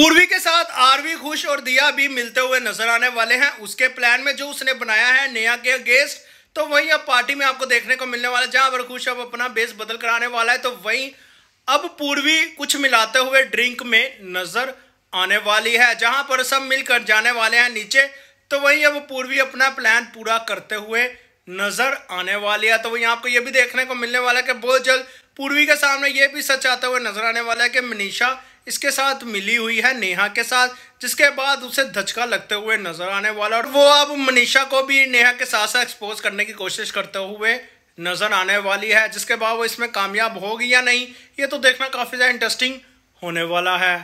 पूर्वी के साथ आरवी खुश और दिया भी मिलते हुए नजर आने वाले हैं उसके प्लान में जो उसने बनाया है नेहा के गेस्ट तो वहीं अब पार्टी में आपको देखने को मिलने वाला है जहां पर खुश अब अपना बेस बदल कर आने वाला है तो वहीं अब पूर्वी कुछ मिलाते हुए ड्रिंक में नजर आने वाली है जहां पर सब मिलकर जाने वाले हैं नीचे तो वहीं अब पूर्वी अपना प्लान पूरा करते हुए नजर आने वाली है तो वहीं आपको ये भी देखने को मिलने वाला है कि बहुत जल्द पूर्वी के सामने ये भी सच आता हुए नजर आने वाला है कि मनीषा इसके साथ मिली हुई है नेहा के साथ जिसके बाद उसे धचका लगते हुए नजर आने वाला और वो अब मनीषा को भी नेहा के साथ साथ एक्सपोज करने की कोशिश करते हुए नजर आने वाली है जिसके बाद वो इसमें कामयाब होगी या नहीं ये तो देखना काफी ज़्यादा इंटरेस्टिंग होने वाला है